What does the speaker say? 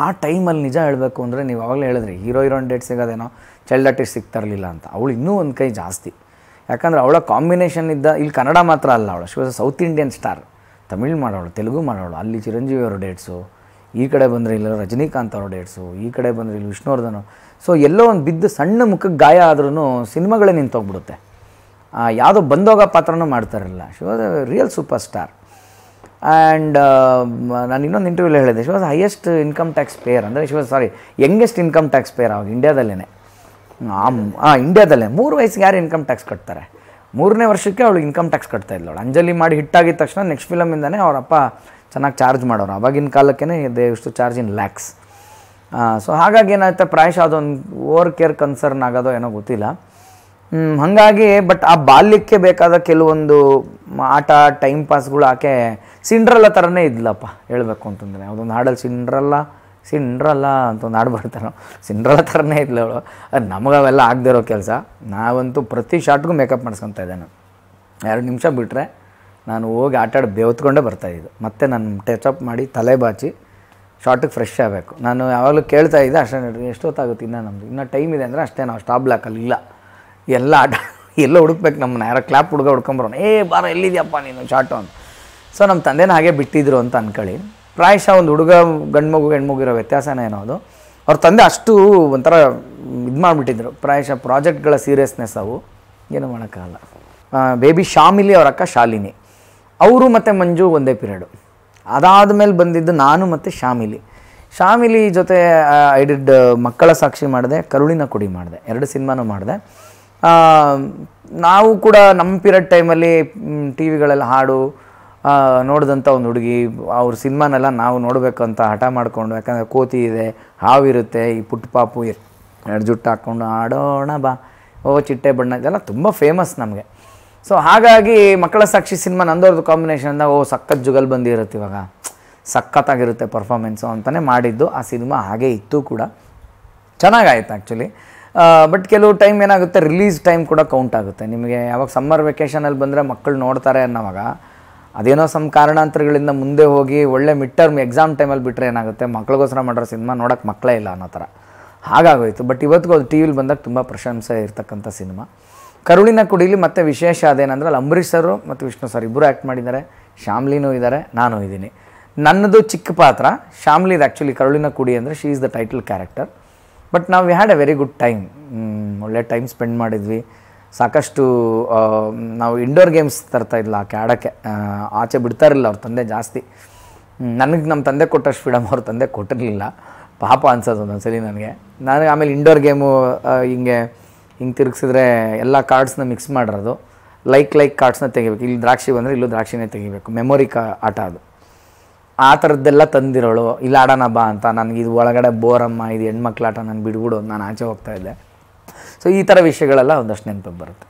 ಆ ಟೈಮಲ್ಲಿ ನಿಜ ಹೇಳಬೇಕು ಅಂದರೆ ನೀವು ಆವಾಗಲೇ ಹೇಳಿದ್ರಿ ಹೀರೋ ಹೀರೋನ್ ಡೇಟ್ ಸಿಗೋದೇನೋ ಚೈಲ್ಡ್ ಆರ್ಟಿಸ್ಟ್ ಇರಲಿಲ್ಲ ಅಂತ ಅವಳು ಇನ್ನೂ ಒಂದು ಕೈ ಜಾಸ್ತಿ ಯಾಕಂದರೆ ಅವಳ ಕಾಂಬಿನೇಷನ್ ಇದ್ದ ಇಲ್ಲಿ ಕನ್ನಡ ಮಾತ್ರ ಅಲ್ಲ ಅವಳು she was South Indian star Tamil ಮಾಡೋಳು ತೆಲುಗು ಮಾಡೋಳು ಅಲ್ಲಿ ಚಿರಂಜೀವಿ ಅವರು ಡೇಟ್ಸು ಈ ಕಡೆ ಬಂದರೆ ಇಲ್ಲ ರಜನಿಕಾಂತ್ ಅವರು ಡೇಟ್ಸು ಈ ಕಡೆ ಬಂದರೆ ಇಲ್ಲಿ ವಿಷ್ಣುವರ್ಧನ್ ಸೊ ಎಲ್ಲೋ ಒಂದು ಬಿದ್ದು ಸಣ್ಣ ಮುಖಕ್ಕೆ ಗಾಯ ಆದ್ರೂ ಸಿನಿಮಾಗಳೇ ನಿಂತೋಗ್ಬಿಡುತ್ತೆ ಯಾವುದೋ ಬಂದೋಗ ಪಾತ್ರನೂ ಮಾಡ್ತಾರಲ್ಲ she was a real superstar and uh, ನಾನು ಇನ್ನೊಂದು ಇಂಟರ್ವ್ಯೂಲಿ ಹೇಳಿದೆ she was highest income tax payer ಅಂದರೆ she was sorry youngest income tax payer ಅವಾಗ ಇಂಡ್ಯಾದಲ್ಲೇ ಹಾಂ ಇಂಡ್ಯಾದಲ್ಲೇ ಮೂರು ವಯಸ್ಸಿಗೆ ಯಾರು ಇನ್ಕಮ್ ಟ್ಯಾಕ್ಸ್ ಕಟ್ತಾರೆ ಮೂರನೇ ವರ್ಷಕ್ಕೆ ಅವಳು ಇನ್ಕಮ್ ಟ್ಯಾಕ್ಸ್ ಕಟ್ತಾ ಇದ್ದಳು ಅಂಜಲಿ ಮಾಡಿ ಹಿಟ್ಟಾಗಿದ ತಕ್ಷಣ ನೆಕ್ಸ್ಟ್ ಫಿಲಮಿಂದನೇ ಅವರಪ್ಪ ಚೆನ್ನಾಗಿ ಚಾರ್ಜ್ ಮಾಡೋರು ಅವಾಗಿನ ಕಾಲಕ್ಕೇ ದೇ ಇಷ್ಟು ಚಾರ್ಜ್ ಇನ್ ಲ್ಯಾಕ್ಸ್ ಸೊ ಹಾಗಾಗಿ ಏನಾಯ್ತು ಪ್ರಾಯಶಃ ಅದೊಂದು ಓವರ್ ಕೇರ್ ಕನ್ಸರ್ನ್ ಆಗೋದೋ ಏನೋ ಗೊತ್ತಿಲ್ಲ ಹಾಗಾಗಿ ಬಟ್ ಆ ಬಾಲ್ಯಕ್ಕೆ ಬೇಕಾದ ಕೆಲವೊಂದು ಆಟ ಟೈಮ್ ಪಾಸ್ಗಳು ಆಕೆ ಸಿಂಡ್ರಲ್ಲ ಥರನೇ ಇದ್ಲಪ್ಪ ಹೇಳಬೇಕು ಅಂತಂದರೆ ಅದೊಂದು ಹಾಡಲ್ಲಿ ಸಿಂಡ್ರಲ್ಲ ಸಿಂಡ್ರಲ್ಲ ಅಂತ ಒಂದು ಹಾಡು ಬರ್ತಾನೋ ಸಿಂಡ್ರಲ್ಲ ಥರನೇ ಇದ್ಲ ಅವಳು ಅದು ನಮಗೆ ಅವೆಲ್ಲ ಇರೋ ಕೆಲಸ ನಾವಂತೂ ಪ್ರತಿ ಶಾಟ್ಗೂ ಮೇಕಪ್ ಮಾಡ್ಸ್ಕೊತಾ ಇದ್ದೆ ನಾನು ಎರಡು ನಿಮಿಷ ಬಿಟ್ಟರೆ ನಾನು ಹೋಗಿ ಆಟ ಆಡಿ ಬರ್ತಾ ಬರ್ತಾಯಿದ್ದು ಮತ್ತೆ ನಾನು ಅಪ್ ಮಾಡಿ ತಲೆ ಬಾಚಿ ಶಾರ್ಟಿಗೆ ಫ್ರೆಶ್ ಆಗಬೇಕು ನಾನು ಯಾವಾಗಲೂ ಕೇಳ್ತಾ ಇದ್ದೆ ಅಷ್ಟೇ ಎಷ್ಟೊತ್ತಾಗುತ್ತೆ ಇನ್ನೂ ನಮ್ಮದು ಇನ್ನೂ ಟೈಮ್ ಇದೆ ಅಂದರೆ ಅಷ್ಟೇ ನಾವು ಸ್ಟಾಪ್ ಬ್ಲಾಕಲ್ಲಿ ಇಲ್ಲ ಎಲ್ಲ ಆಟ ಎಲ್ಲ ಹುಡುಕ್ಬೇಕು ನಮ್ಮನ್ನ ಯಾರೋ ಕ್ಲಾಪ್ ಹುಡುಗ ಹುಡ್ಕೊಂಬರೋಣ ಏ ಬಾರ ಎಲ್ಲಿದೆಯಪ್ಪ ನೀನು ಶಾರ್ಟು ಅಂತ ಸೊ ನಮ್ಮ ತಂದೆನ ಹಾಗೆ ಬಿಟ್ಟಿದ್ರು ಅಂತ ಅಂದ್ಕೊಳ್ಳಿ ಪ್ರಾಯಶಃ ಒಂದು ಹುಡುಗ ಗಂಡು ಮಗು ಹೆಣ್ಮಗು ಇರೋ ವ್ಯತ್ಯಾಸನೇ ಏನೋ ಅದು ಅವ್ರ ತಂದೆ ಅಷ್ಟು ಒಂಥರ ಇದು ಮಾಡಿಬಿಟ್ಟಿದ್ರು ಪ್ರಾಯಶಃ ಪ್ರಾಜೆಕ್ಟ್ಗಳ ಸೀರಿಯಸ್ನೆಸ್ ಅವು ಏನು ಮಾಡೋಕ್ಕಾಗಲ್ಲ ಬೇಬಿ ಶಾಮಿಲಿ ಅವ್ರ ಅಕ್ಕ ಶಾಲಿನಿ ಅವರು ಮತ್ತು ಮಂಜು ಒಂದೇ ಪೀರಿಯಡು ಅದಾದ ಮೇಲೆ ಬಂದಿದ್ದು ನಾನು ಮತ್ತು ಶಾಮಿಲಿ ಶಾಮಿಲಿ ಜೊತೆ ಡಿಡ್ ಮಕ್ಕಳ ಸಾಕ್ಷಿ ಮಾಡಿದೆ ಕರುಳಿನ ಕುಡಿ ಮಾಡಿದೆ ಎರಡು ಸಿನಿಮಾನು ಮಾಡಿದೆ ನಾವು ಕೂಡ ನಮ್ಮ ಪೀರಿಯಡ್ ಟೈಮಲ್ಲಿ ಟಿ ವಿಗಳೆಲ್ಲ ಹಾಡು ನೋಡಿದಂಥ ಒಂದು ಹುಡುಗಿ ಅವ್ರ ಸಿನಿಮಾನೆಲ್ಲ ನಾವು ನೋಡಬೇಕಂತ ಹಠ ಮಾಡಿಕೊಂಡು ಯಾಕಂದರೆ ಕೋತಿ ಇದೆ ಹಾವಿರುತ್ತೆ ಈ ಪುಟ್ಟ ಪಾಪು ಎರಡು ಜುಟ್ಟು ಹಾಕ್ಕೊಂಡು ಆಡೋಣ ಬಾ ಓ ಚಿಟ್ಟೆ ಬಣ್ಣ ಇದೆಲ್ಲ ತುಂಬ ಫೇಮಸ್ ನಮಗೆ ಸೊ ಹಾಗಾಗಿ ಮಕ್ಕಳ ಸಾಕ್ಷಿ ಸಿನಿಮಾ ನಂದೋರ್ದು ಕಾಂಬಿನೇಷನ್ ಓ ಸಖತ್ ಜುಗಲ್ ಬಂದಿರುತ್ತೆ ಇವಾಗ ಸಖತ್ತಾಗಿರುತ್ತೆ ಪರ್ಫಾರ್ಮೆನ್ಸು ಅಂತಲೇ ಮಾಡಿದ್ದು ಆ ಸಿನಿಮಾ ಹಾಗೇ ಇತ್ತು ಕೂಡ ಚೆನ್ನಾಗಾಯಿತು ಆ್ಯಕ್ಚುಲಿ ಬಟ್ ಕೆಲವು ಟೈಮ್ ಏನಾಗುತ್ತೆ ರಿಲೀಸ್ ಟೈಮ್ ಕೂಡ ಕೌಂಟ್ ಆಗುತ್ತೆ ನಿಮಗೆ ಯಾವಾಗ ಸಮ್ಮರ್ ವೆಕೇಷನಲ್ಲಿ ಬಂದರೆ ಮಕ್ಕಳು ನೋಡ್ತಾರೆ ಅನ್ನೋವಾಗ ಅದೇನೋ ಸಮ್ ಕಾರಣಾಂತರಗಳಿಂದ ಮುಂದೆ ಹೋಗಿ ಒಳ್ಳೆ ಮಿಡ್ ಟರ್ಮ್ ಎಕ್ಸಾಮ್ ಟೈಮಲ್ಲಿ ಬಿಟ್ಟರೆ ಏನಾಗುತ್ತೆ ಮಕ್ಳಿಗೋಸ್ಕರ ಮಾಡಿರೋ ಸಿನಿಮಾ ನೋಡೋಕೆ ಮಕ್ಕಳೇ ಇಲ್ಲ ಅನ್ನೋ ಥರ ಹಾಗಾಗೋಯಿತು ಬಟ್ ಇವತ್ತಿಗೂ ಅದು ಟಿ ವಿಲಿ ಬಂದಾಗ ತುಂಬ ಪ್ರಶಂಸೆ ಇರತಕ್ಕಂಥ ಸಿನಿಮಾ ಕರುಳಿನ ಕುಡಿಲಿ ಮತ್ತು ವಿಶೇಷ ಅದೇನಂದ್ರೆ ಅಲ್ಲಿ ಅಂಬರೀಷ್ ಸರು ಮತ್ತು ವಿಷ್ಣು ಸರ್ ಇಬ್ಬರು ಆ್ಯಕ್ಟ್ ಮಾಡಿದ್ದಾರೆ ಶ್ಯಾಮ್ಲಿನೂ ಇದ್ದಾರೆ ನಾನು ಇದ್ದೀನಿ ನನ್ನದು ಚಿಕ್ಕ ಪಾತ್ರ ಶ್ಯಾಮ್ಲಿ ಇದು ಆ್ಯಕ್ಚುಲಿ ಕರುಳಿನ ಕುಡಿ ಅಂದರೆ she is the title character but ನಾವು had a very good time ಒಳ್ಳೆ ಟೈಮ್ ಸ್ಪೆಂಡ್ ಮಾಡಿದ್ವಿ ಸಾಕಷ್ಟು ನಾವು ಇಂಡೋರ್ ಗೇಮ್ಸ್ ತರ್ತಾಯಿಲ್ಲ ಆಕೆ ಆಡೋಕ್ಕೆ ಆಚೆ ಬಿಡ್ತಾರಿಲ್ಲ ಅವ್ರ ತಂದೆ ಜಾಸ್ತಿ ನನಗೆ ನಮ್ಮ ತಂದೆ ಕೊಟ್ಟಷ್ಟು ಫ್ರೀಡಮ್ ಅವ್ರ ತಂದೆ ಕೊಟ್ಟಿರಲಿಲ್ಲ ಪಾಪ ಅನ್ಸೋದು ಒಂದೊಂದ್ಸಲಿ ನನಗೆ ನನಗೆ ಆಮೇಲೆ ಇಂಡೋರ್ ಗೇಮು ಹಿಂಗೆ ಹಿಂಗೆ ತಿರುಗಿಸಿದ್ರೆ ಎಲ್ಲ ಕಾರ್ಡ್ಸ್ನ ಮಿಕ್ಸ್ ಮಾಡಿರೋದು ಲೈಕ್ ಲೈಕ್ ಕಾರ್ಡ್ಸ್ನ ತೆಗಿಬೇಕು ಇಲ್ಲಿ ದ್ರಾಕ್ಷಿ ಬಂದರೆ ಇಲ್ಲೂ ದ್ರಾಕ್ಷಿನೇ ತೆಗಿಬೇಕು ಮೆಮೊರಿ ಕಾ ಆಟ ಅದು ಆ ಥರದ್ದೆಲ್ಲ ತಂದಿರೋಳು ಇಲ್ಲ ಆಡೋಣ ಬಾ ಅಂತ ನನಗೆ ಇದು ಒಳಗಡೆ ಬೋರಮ್ಮ ಇದು ಹೆಣ್ಮಕ್ಳು ಆಟ ನಾನು ಬಿಡ್ಬಿಡು ನಾನು ಆಚೆ ಹೋಗ್ತಾಯಿದ್ದೆ ಸೊ ಈ ಥರ ವಿಷಯಗಳೆಲ್ಲ ಒಂದಷ್ಟು ನೆನಪಿಗೆ ಬರುತ್ತೆ